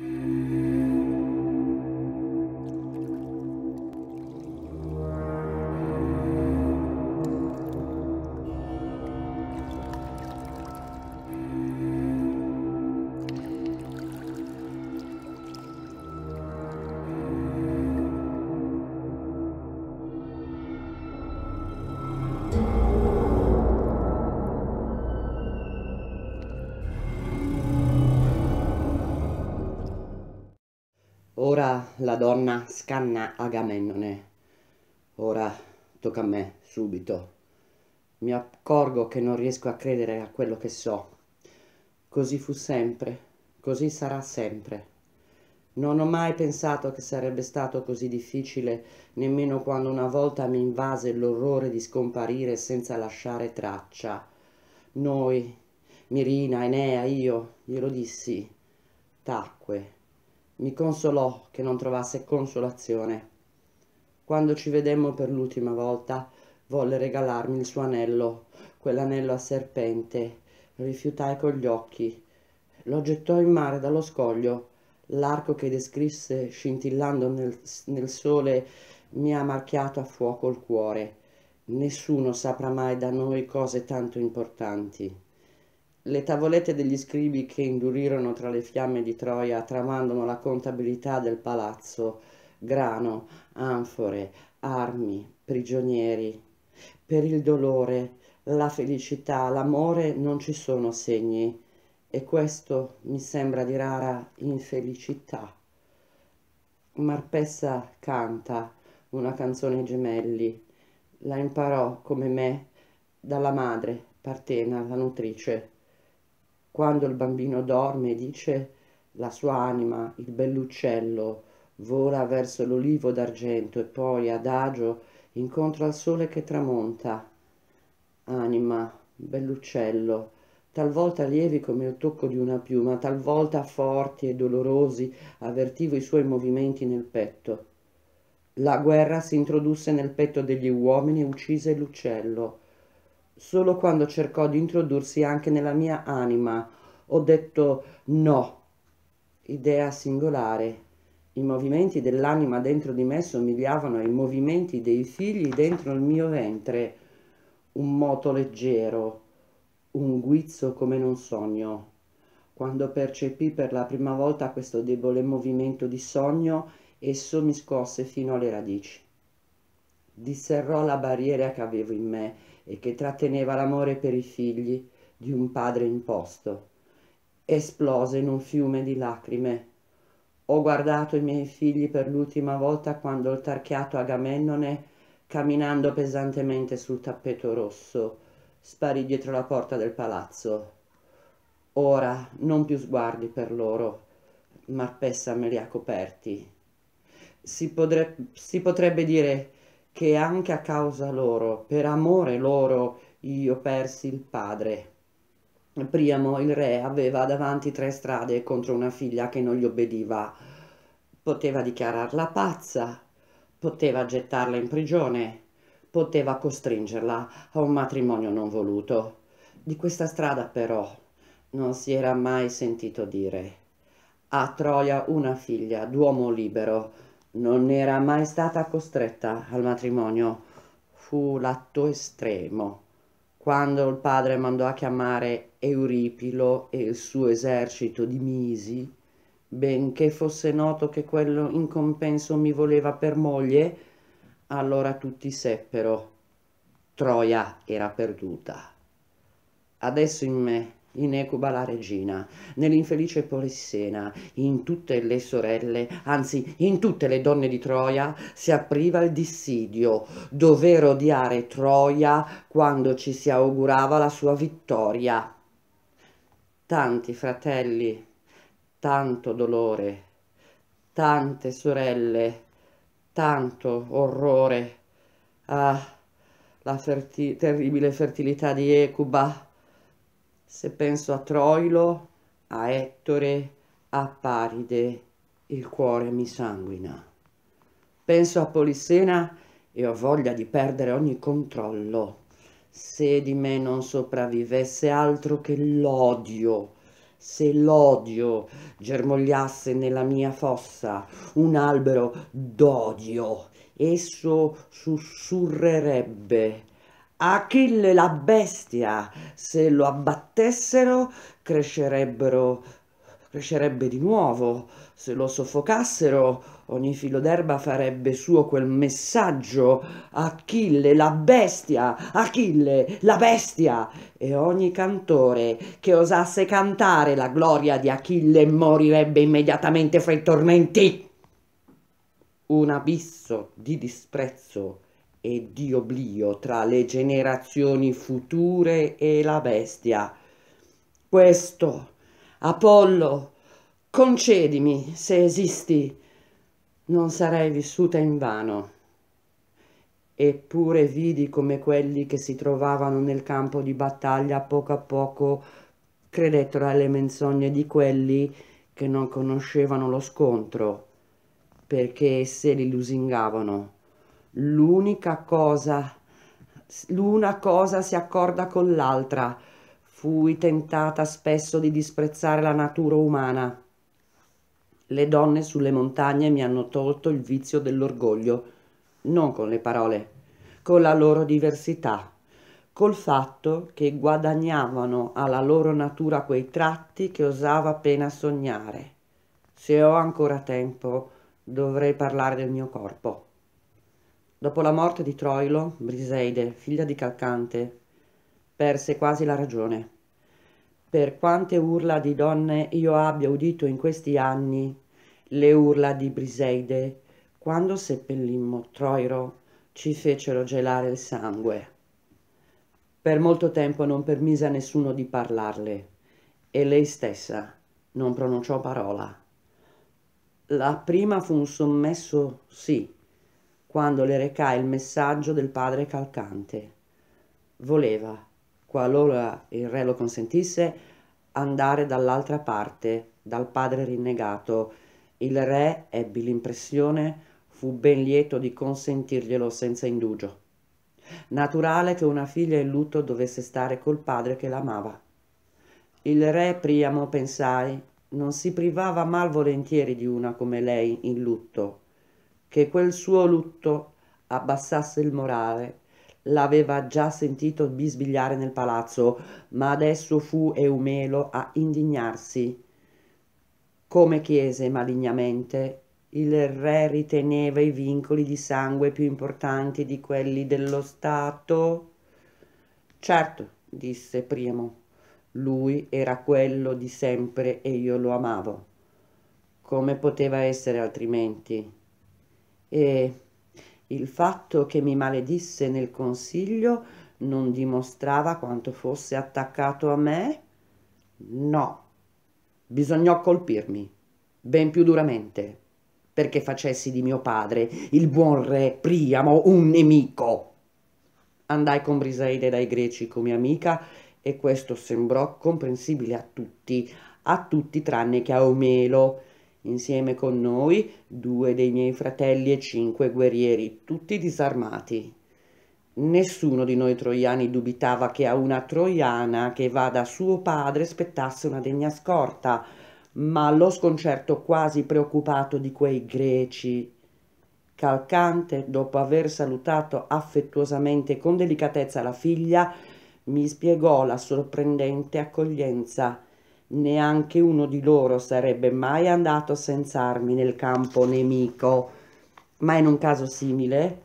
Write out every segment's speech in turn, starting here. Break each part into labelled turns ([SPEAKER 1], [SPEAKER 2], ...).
[SPEAKER 1] Mm-hmm. la donna scanna Agamennone. Ora tocca a me, subito. Mi accorgo che non riesco a credere a quello che so. Così fu sempre, così sarà sempre. Non ho mai pensato che sarebbe stato così difficile, nemmeno quando una volta mi invase l'orrore di scomparire senza lasciare traccia. Noi, Mirina, Enea, io, glielo dissi. Tacque mi consolò che non trovasse consolazione. Quando ci vedemmo per l'ultima volta, volle regalarmi il suo anello, quell'anello a serpente. Rifiutai con gli occhi. Lo gettò in mare dallo scoglio. L'arco che descrisse scintillando nel, nel sole mi ha marchiato a fuoco il cuore. Nessuno saprà mai da noi cose tanto importanti. Le tavolette degli scribi che indurirono tra le fiamme di Troia tramandano la contabilità del palazzo, grano, anfore, armi, prigionieri. Per il dolore, la felicità, l'amore non ci sono segni e questo mi sembra di rara infelicità. Marpessa canta una canzone ai gemelli, la imparò come me dalla madre, Partena, la nutrice. Quando il bambino dorme, dice la sua anima, il bell'uccello, vola verso l'olivo d'argento e poi, adagio, incontra il sole che tramonta. Anima, bell'uccello, talvolta lievi come il tocco di una piuma, talvolta forti e dolorosi, avvertivo i suoi movimenti nel petto. La guerra si introdusse nel petto degli uomini e uccise l'uccello solo quando cercò di introdursi anche nella mia anima. Ho detto no. Idea singolare. I movimenti dell'anima dentro di me somigliavano ai movimenti dei figli dentro il mio ventre. Un moto leggero, un guizzo come in un sogno. Quando percepì per la prima volta questo debole movimento di sogno, esso mi scosse fino alle radici. Disserrò la barriera che avevo in me e che tratteneva l'amore per i figli di un padre imposto, esplose in un fiume di lacrime. Ho guardato i miei figli per l'ultima volta quando il tarchiato Agamennone, camminando pesantemente sul tappeto rosso, sparì dietro la porta del palazzo. Ora non più sguardi per loro, ma Marpessa me li ha coperti. Si, potre, si potrebbe dire che anche a causa loro, per amore loro, io persi il padre. Priamo, il re, aveva davanti tre strade contro una figlia che non gli obbediva. Poteva dichiararla pazza, poteva gettarla in prigione, poteva costringerla a un matrimonio non voluto. Di questa strada però non si era mai sentito dire. A Troia una figlia d'uomo libero non era mai stata costretta al matrimonio. Fu l'atto estremo quando il padre mandò a chiamare Euripilo e il suo esercito di Misi, benché fosse noto che quello in compenso mi voleva per moglie, allora tutti seppero. Troia era perduta. Adesso in me in Ecuba la regina, nell'infelice Polissena, in tutte le sorelle, anzi in tutte le donne di Troia, si apriva il dissidio, dover odiare Troia quando ci si augurava la sua vittoria. Tanti fratelli, tanto dolore, tante sorelle, tanto orrore. Ah, la ferti terribile fertilità di Ecuba! se penso a Troilo, a Ettore, a Paride, il cuore mi sanguina. Penso a Polissena e ho voglia di perdere ogni controllo. Se di me non sopravvivesse altro che l'odio, se l'odio germogliasse nella mia fossa un albero d'odio, esso sussurrerebbe Achille la bestia, se lo abbattessero, crescerebbero, crescerebbe di nuovo. Se lo soffocassero, ogni filo d'erba farebbe suo quel messaggio. Achille la bestia, Achille la bestia. E ogni cantore che osasse cantare la gloria di Achille morirebbe immediatamente fra i tormenti. Un abisso di disprezzo e di oblio tra le generazioni future e la bestia. Questo, Apollo, concedimi se esisti, non sarei vissuta in vano. Eppure vidi come quelli che si trovavano nel campo di battaglia poco a poco credettero alle menzogne di quelli che non conoscevano lo scontro, perché se li lusingavano l'unica cosa, l'una cosa si accorda con l'altra. Fui tentata spesso di disprezzare la natura umana. Le donne sulle montagne mi hanno tolto il vizio dell'orgoglio, non con le parole, con la loro diversità, col fatto che guadagnavano alla loro natura quei tratti che osavo appena sognare. Se ho ancora tempo, dovrei parlare del mio corpo. Dopo la morte di Troilo, Briseide, figlia di Calcante, perse quasi la ragione. Per quante urla di donne io abbia udito in questi anni, le urla di Briseide, quando seppellimmo Troiro, ci fecero gelare il sangue. Per molto tempo non permise a nessuno di parlarle e lei stessa non pronunciò parola. La prima fu un sommesso sì quando le recai il messaggio del padre Calcante. Voleva, qualora il re lo consentisse, andare dall'altra parte, dal padre rinnegato. Il re, ebbi l'impressione, fu ben lieto di consentirglielo senza indugio. Naturale che una figlia in lutto dovesse stare col padre che l'amava. Il re Priamo, pensai, non si privava malvolentieri di una come lei in lutto, che quel suo lutto abbassasse il morale. L'aveva già sentito bisbigliare nel palazzo, ma adesso fu Eumelo a indignarsi. Come chiese malignamente, il re riteneva i vincoli di sangue più importanti di quelli dello Stato? Certo, disse Primo, lui era quello di sempre e io lo amavo. Come poteva essere altrimenti? e il fatto che mi maledisse nel consiglio non dimostrava quanto fosse attaccato a me? No, bisognò colpirmi, ben più duramente, perché facessi di mio padre, il buon re Priamo, un nemico. Andai con Briseide dai greci come amica e questo sembrò comprensibile a tutti, a tutti tranne che a Omelo, Insieme con noi due dei miei fratelli e cinque guerrieri, tutti disarmati. Nessuno di noi troiani dubitava che a una troiana che va da suo padre spettasse una degna scorta, ma lo sconcerto quasi preoccupato di quei greci. Calcante, dopo aver salutato affettuosamente e con delicatezza la figlia, mi spiegò la sorprendente accoglienza neanche uno di loro sarebbe mai andato senza armi nel campo nemico, ma in un caso simile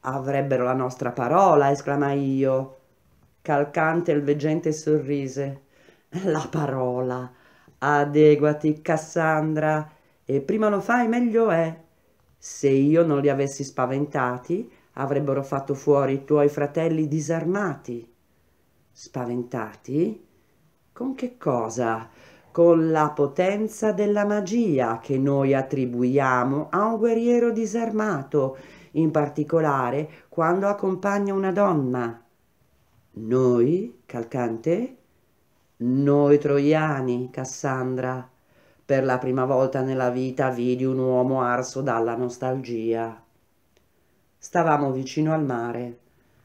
[SPEAKER 1] avrebbero la nostra parola, esclamai io. Calcante il veggente sorrise. La parola. Adeguati, Cassandra, e prima lo fai meglio è. Se io non li avessi spaventati, avrebbero fatto fuori i tuoi fratelli disarmati. Spaventati? Con che cosa? Con la potenza della magia che noi attribuiamo a un guerriero disarmato, in particolare quando accompagna una donna. Noi, Calcante? Noi troiani, Cassandra. Per la prima volta nella vita vidi un uomo arso dalla nostalgia. Stavamo vicino al mare.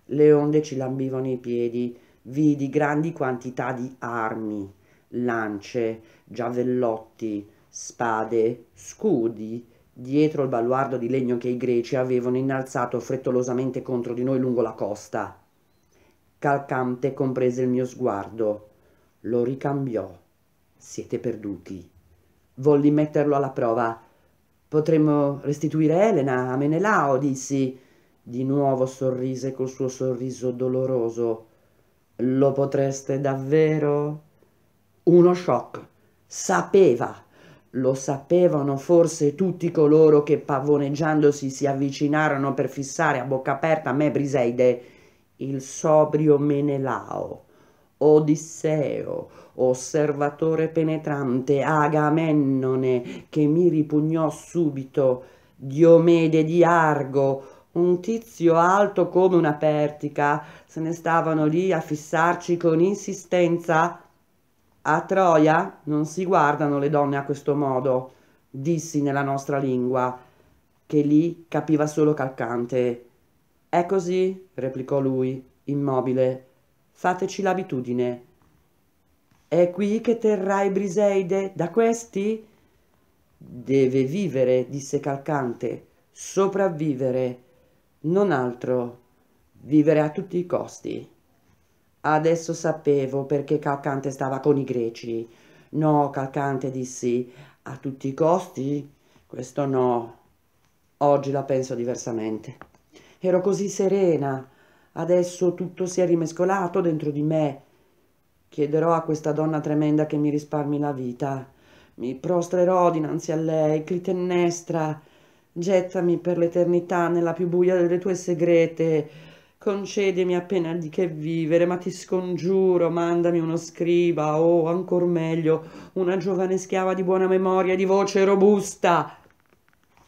[SPEAKER 1] Le onde ci lambivano i piedi vidi grandi quantità di armi, lance, giavellotti, spade, scudi, dietro il baluardo di legno che i greci avevano innalzato frettolosamente contro di noi lungo la costa. Calcante comprese il mio sguardo, lo ricambiò. Siete perduti. Volli metterlo alla prova. Potremmo restituire Elena a Menelao, dissi. Di nuovo sorrise col suo sorriso doloroso. Lo potreste davvero? Uno shock. Sapeva. Lo sapevano forse tutti coloro che pavoneggiandosi si avvicinarono per fissare a bocca aperta me Briseide, il sobrio Menelao, Odisseo, osservatore penetrante, Agamennone che mi ripugnò subito, Diomede di Argo, un tizio alto come una pertica, se ne stavano lì a fissarci con insistenza. A Troia non si guardano le donne a questo modo, dissi nella nostra lingua, che lì capiva solo Calcante. È così, replicò lui, immobile. Fateci l'abitudine. È qui che terrai Briseide da questi? Deve vivere, disse Calcante, sopravvivere non altro, vivere a tutti i costi. Adesso sapevo perché Calcante stava con i greci. No, Calcante dissi, a tutti i costi? Questo no. Oggi la penso diversamente. Ero così serena, adesso tutto si è rimescolato dentro di me. Chiederò a questa donna tremenda che mi risparmi la vita. Mi prostrerò dinanzi a lei, Clitennestra, Gettami per l'eternità nella più buia delle tue segrete. Concedimi appena di che vivere, ma ti scongiuro, mandami uno scriba o, ancor meglio, una giovane schiava di buona memoria, di voce robusta.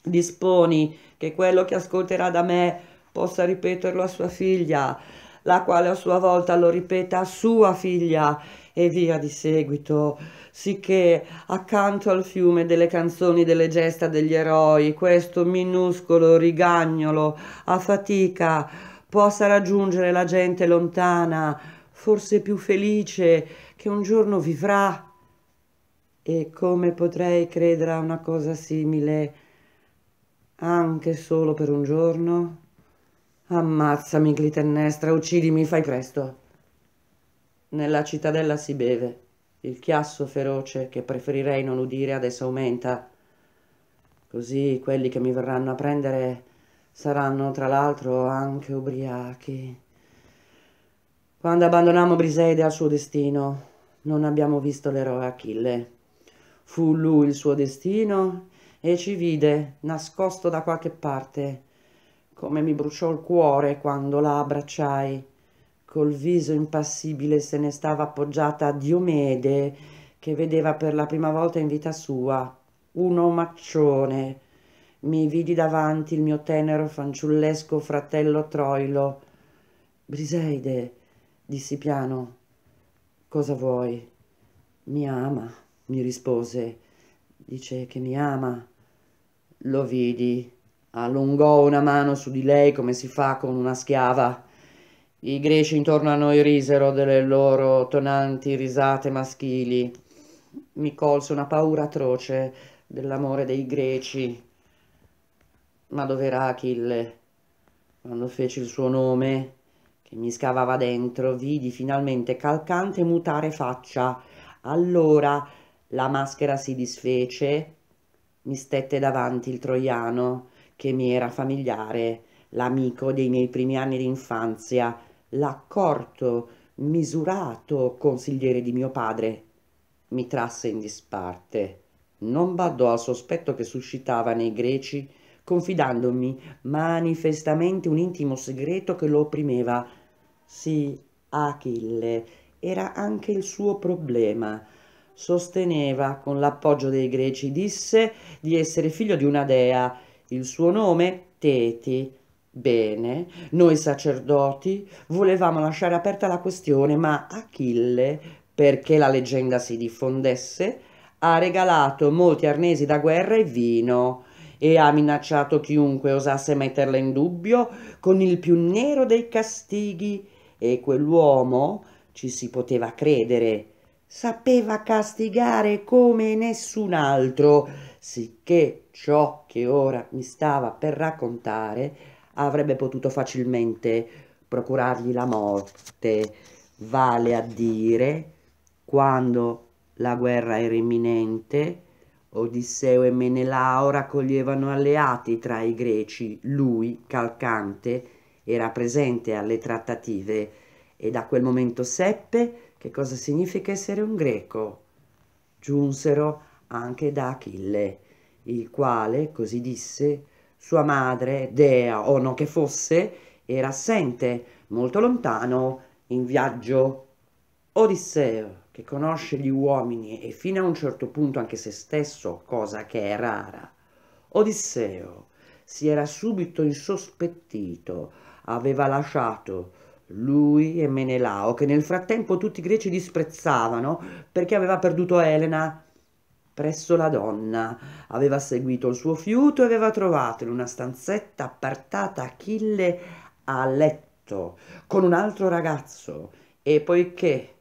[SPEAKER 1] Disponi che quello che ascolterà da me possa ripeterlo a sua figlia la quale a sua volta lo ripeta a sua figlia e via di seguito, sicché accanto al fiume delle canzoni delle gesta degli eroi, questo minuscolo rigagnolo a fatica possa raggiungere la gente lontana, forse più felice che un giorno vivrà. E come potrei credere a una cosa simile anche solo per un giorno? Ammazzami, Clitennestra, uccidimi, fai presto. Nella cittadella si beve. Il chiasso feroce, che preferirei non udire, adesso aumenta. Così quelli che mi verranno a prendere saranno, tra l'altro, anche ubriachi. Quando abbandonammo Briseide al suo destino, non abbiamo visto l'eroe Achille. Fu lui il suo destino e ci vide, nascosto da qualche parte, come mi bruciò il cuore quando la abbracciai. Col viso impassibile se ne stava appoggiata a Diomede, che vedeva per la prima volta in vita sua. Un omaccione. Mi vidi davanti il mio tenero fanciullesco fratello Troilo. Briseide, dissi piano, cosa vuoi? Mi ama, mi rispose. Dice che mi ama. Lo vidi, allungò una mano su di lei come si fa con una schiava. I greci intorno a noi risero delle loro tonanti risate maschili. Mi colse una paura atroce dell'amore dei greci. Ma dov'era Achille? Quando fece il suo nome, che mi scavava dentro, vidi finalmente Calcante mutare faccia. Allora la maschera si disfece, mi stette davanti il troiano che mi era familiare, l'amico dei miei primi anni di infanzia, l'accorto, misurato consigliere di mio padre. Mi trasse in disparte. Non badò al sospetto che suscitava nei greci, confidandomi manifestamente un intimo segreto che lo opprimeva. Sì, Achille era anche il suo problema. Sosteneva, con l'appoggio dei greci, disse, di essere figlio di una dea il suo nome? Teti. Bene, noi sacerdoti volevamo lasciare aperta la questione, ma Achille, perché la leggenda si diffondesse, ha regalato molti arnesi da guerra e vino e ha minacciato chiunque osasse metterla in dubbio con il più nero dei castighi e quell'uomo ci si poteva credere sapeva castigare come nessun altro sicché ciò che ora mi stava per raccontare avrebbe potuto facilmente procurargli la morte, vale a dire quando la guerra era imminente, Odisseo e Menelao raccoglievano alleati tra i greci, lui, calcante, era presente alle trattative e da quel momento seppe che cosa significa essere un greco. Giunsero anche da Achille, il quale, così disse, sua madre, dea o no che fosse, era assente, molto lontano, in viaggio. Odisseo, che conosce gli uomini e fino a un certo punto anche se stesso, cosa che è rara, Odisseo si era subito insospettito, aveva lasciato lui e Menelao, che nel frattempo tutti i greci disprezzavano perché aveva perduto Elena, presso la donna. Aveva seguito il suo fiuto e aveva trovato in una stanzetta appartata Achille a letto con un altro ragazzo e poiché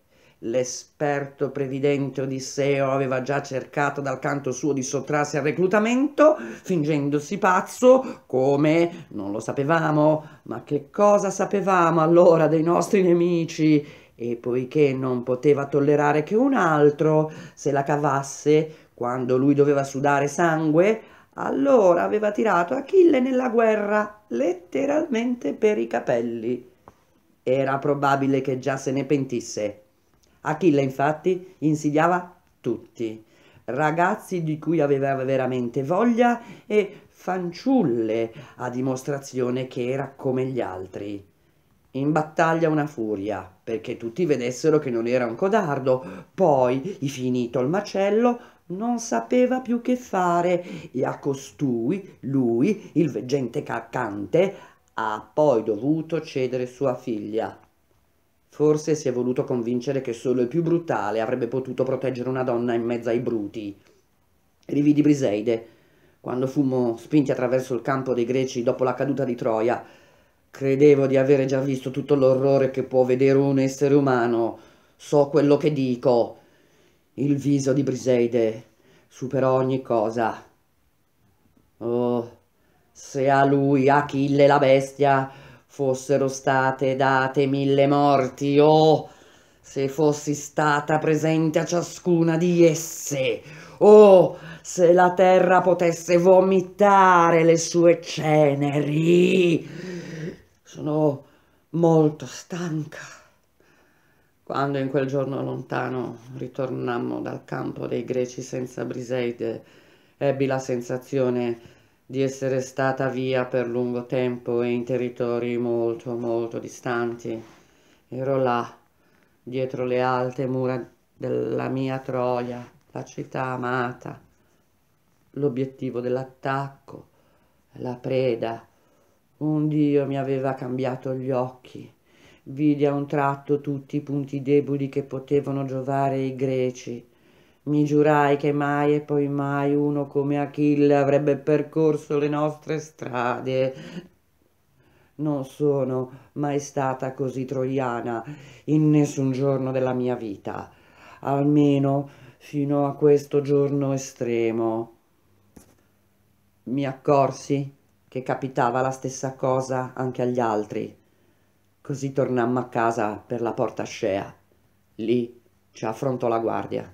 [SPEAKER 1] L'esperto previdente Odisseo aveva già cercato dal canto suo di sottrarsi al reclutamento, fingendosi pazzo, come non lo sapevamo, ma che cosa sapevamo allora dei nostri nemici? E poiché non poteva tollerare che un altro se la cavasse quando lui doveva sudare sangue, allora aveva tirato Achille nella guerra, letteralmente per i capelli. Era probabile che già se ne pentisse. Achille infatti insidiava tutti, ragazzi di cui aveva veramente voglia e fanciulle a dimostrazione che era come gli altri. In battaglia una furia, perché tutti vedessero che non era un codardo, poi, finito il macello, non sapeva più che fare e a costui, lui, il veggente caccante, ha poi dovuto cedere sua figlia. Forse si è voluto convincere che solo il più brutale avrebbe potuto proteggere una donna in mezzo ai bruti. Rividi Briseide, quando fummo spinti attraverso il campo dei greci dopo la caduta di Troia. Credevo di avere già visto tutto l'orrore che può vedere un essere umano. So quello che dico il viso di Briseide superò ogni cosa. Oh, se a lui, Achille la bestia, fossero state date mille morti, oh, se fossi stata presente a ciascuna di esse, oh, se la terra potesse vomitare le sue ceneri. Sono molto stanca. Quando in quel giorno lontano ritornammo dal campo dei greci senza Briseide, ebbi la sensazione di essere stata via per lungo tempo e in territori molto molto distanti. Ero là, dietro le alte mura della mia Troia, la città amata, l'obiettivo dell'attacco, la preda. Un dio mi aveva cambiato gli occhi vidi a un tratto tutti i punti deboli che potevano giovare i greci. Mi giurai che mai e poi mai uno come Achille avrebbe percorso le nostre strade. Non sono mai stata così troiana in nessun giorno della mia vita, almeno fino a questo giorno estremo. Mi accorsi che capitava la stessa cosa anche agli altri Così tornammo a casa per la porta scea. Lì ci affrontò la guardia.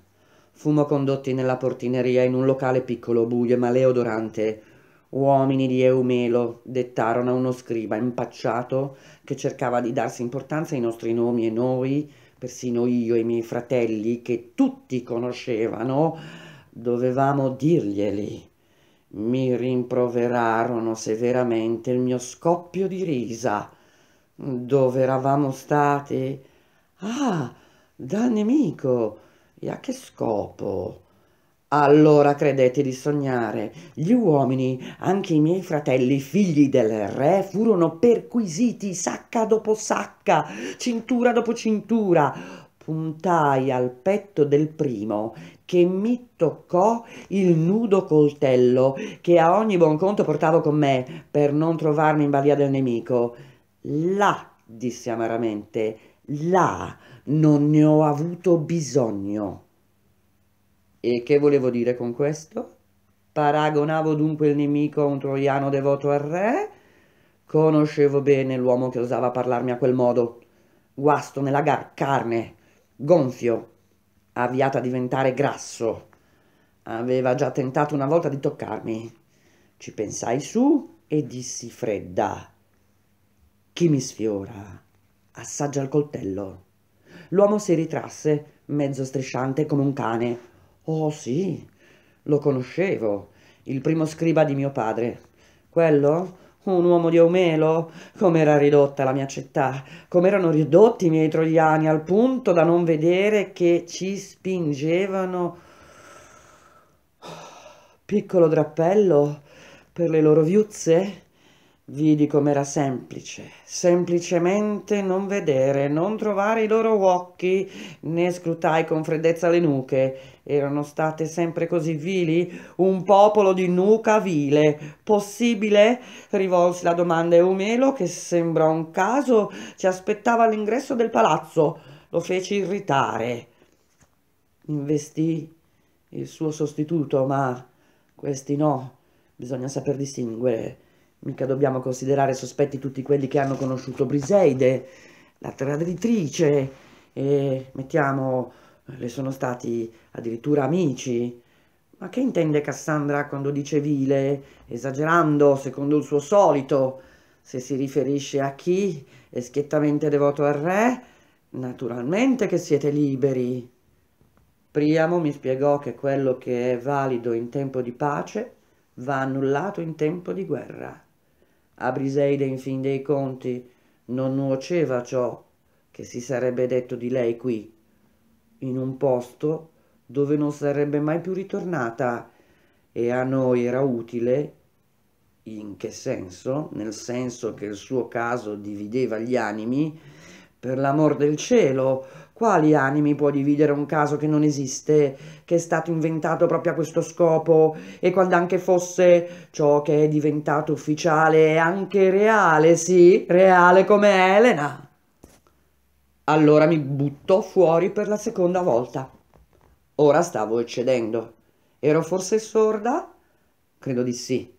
[SPEAKER 1] Fummo condotti nella portineria in un locale piccolo, buio e maleodorante. Uomini di Eumelo dettarono a uno scriba impacciato che cercava di darsi importanza ai nostri nomi e noi, persino io e i miei fratelli, che tutti conoscevano, dovevamo dirglieli. Mi rimproverarono severamente il mio scoppio di risa dove eravamo stati? Ah, dal nemico! E a che scopo? Allora credete di sognare. Gli uomini, anche i miei fratelli, figli del re, furono perquisiti sacca dopo sacca, cintura dopo cintura. Puntai al petto del primo, che mi toccò il nudo coltello che a ogni buon conto portavo con me per non trovarmi in balia del nemico là, disse amaramente, là non ne ho avuto bisogno. E che volevo dire con questo? Paragonavo dunque il nemico a un troiano devoto al re? Conoscevo bene l'uomo che osava parlarmi a quel modo. Guasto nella gar- carne, gonfio, avviato a diventare grasso. Aveva già tentato una volta di toccarmi. Ci pensai su e dissi fredda. Chi mi sfiora? Assaggia il coltello. L'uomo si ritrasse, mezzo strisciante come un cane. Oh sì, lo conoscevo, il primo scriba di mio padre. Quello? Un uomo di Omelo? Com'era ridotta la mia città, com'erano ridotti i miei troiani, al punto da non vedere che ci spingevano... Piccolo drappello per le loro viuzze? Vidi com'era semplice, semplicemente non vedere, non trovare i loro occhi, né scrutai con freddezza le nuche. Erano state sempre così vili? Un popolo di nuca vile. Possibile? Rivolsi la domanda a Eumelo, che sembra un caso, ci aspettava all'ingresso del palazzo. Lo feci irritare. Investì il suo sostituto, ma questi no, bisogna saper distinguere Mica dobbiamo considerare sospetti tutti quelli che hanno conosciuto Briseide, la traditrice, e mettiamo, le sono stati addirittura amici. Ma che intende Cassandra quando dice vile, esagerando secondo il suo solito? Se si riferisce a chi è schiettamente devoto al re, naturalmente che siete liberi. Priamo mi spiegò che quello che è valido in tempo di pace va annullato in tempo di guerra. A Briseide, in fin dei conti, non nuoceva ciò che si sarebbe detto di lei qui, in un posto dove non sarebbe mai più ritornata e a noi era utile, in che senso? Nel senso che il suo caso divideva gli animi, per l'amor del cielo, quali animi può dividere un caso che non esiste, che è stato inventato proprio a questo scopo e quando anche fosse ciò che è diventato ufficiale è anche reale, sì, reale come Elena? Allora mi buttò fuori per la seconda volta. Ora stavo eccedendo. Ero forse sorda? Credo di sì.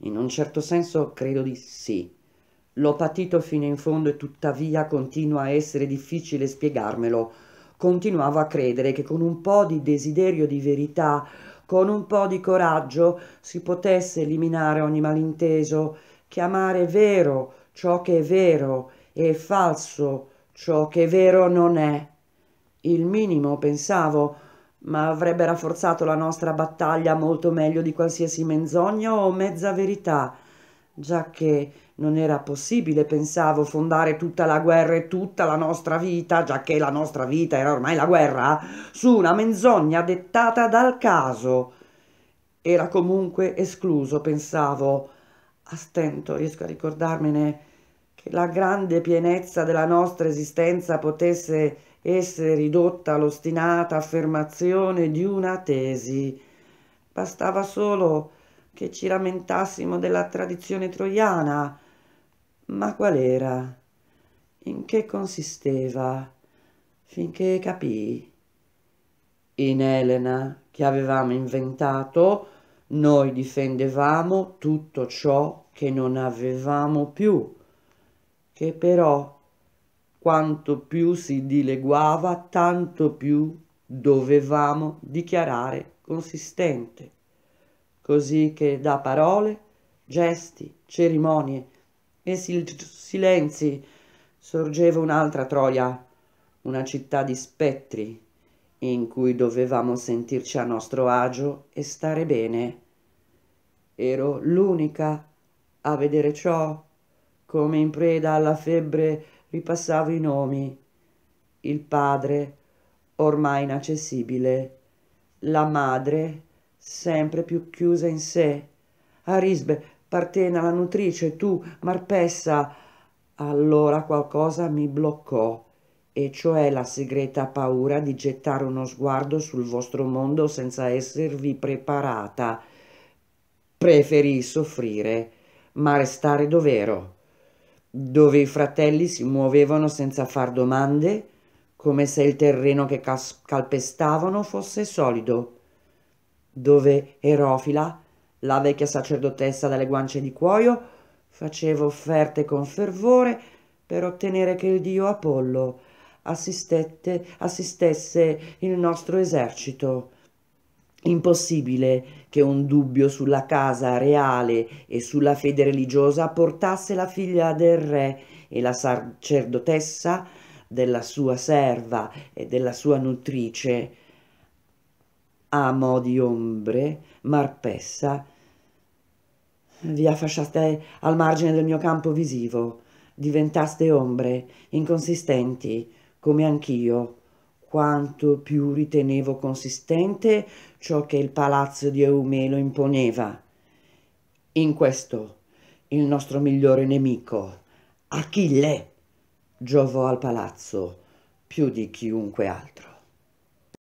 [SPEAKER 1] In un certo senso credo di sì. L'ho patito fino in fondo e tuttavia continua a essere difficile spiegarmelo. Continuavo a credere che con un po' di desiderio di verità, con un po' di coraggio, si potesse eliminare ogni malinteso, chiamare vero ciò che è vero e falso ciò che è vero non è. Il minimo, pensavo, ma avrebbe rafforzato la nostra battaglia molto meglio di qualsiasi menzogna o mezza verità, già che non era possibile, pensavo, fondare tutta la guerra e tutta la nostra vita, già che la nostra vita era ormai la guerra, su una menzogna dettata dal caso. Era comunque escluso, pensavo. A stento riesco a ricordarmene che la grande pienezza della nostra esistenza potesse essere ridotta all'ostinata affermazione di una tesi. Bastava solo che ci lamentassimo della tradizione troiana ma qual era? In che consisteva? Finché capii. In Elena, che avevamo inventato, noi difendevamo tutto ciò che non avevamo più, che però quanto più si dileguava, tanto più dovevamo dichiarare consistente, così che da parole, gesti, cerimonie e silenzi sorgeva un'altra Troia, una città di spettri, in cui dovevamo sentirci a nostro agio e stare bene. Ero l'unica a vedere ciò, come in preda alla febbre ripassavo i nomi. Il padre, ormai inaccessibile, la madre, sempre più chiusa in sé. a risbe, Partena la nutrice, tu Marpessa. Allora qualcosa mi bloccò, e cioè la segreta paura di gettare uno sguardo sul vostro mondo senza esservi preparata. Preferì soffrire, ma restare dov'ero, dove i fratelli si muovevano senza far domande, come se il terreno che calpestavano fosse solido, dove Erofila la vecchia sacerdotessa dalle guance di cuoio faceva offerte con fervore per ottenere che il dio Apollo assistesse il nostro esercito. Impossibile che un dubbio sulla casa reale e sulla fede religiosa portasse la figlia del re e la sacerdotessa della sua serva e della sua nutrice a mo' di ombre, Marpessa vi affasciaste al margine del mio campo visivo, diventaste ombre, inconsistenti, come anch'io, quanto più ritenevo consistente ciò che il palazzo di Eumelo imponeva. In questo il nostro migliore nemico, Achille, giovò al palazzo più di chiunque altro.